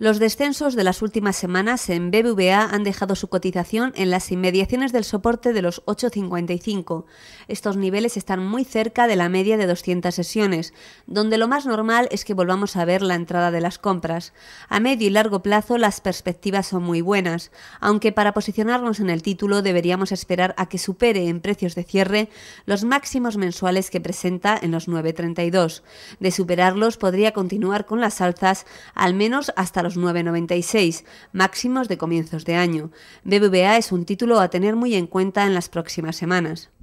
Los descensos de las últimas semanas en BBVA han dejado su cotización en las inmediaciones del soporte de los 8,55. Estos niveles están muy cerca de la media de 200 sesiones, donde lo más normal es que volvamos a ver la entrada de las compras. A medio y largo plazo las perspectivas son muy buenas, aunque para posicionarnos en el título deberíamos esperar a que supere en precios de cierre los máximos mensuales que presenta en los 9,32. De superarlos podría continuar con las alzas al menos hasta los 9,96, máximos de comienzos de año. BBVA es un título a tener muy en cuenta en las próximas semanas.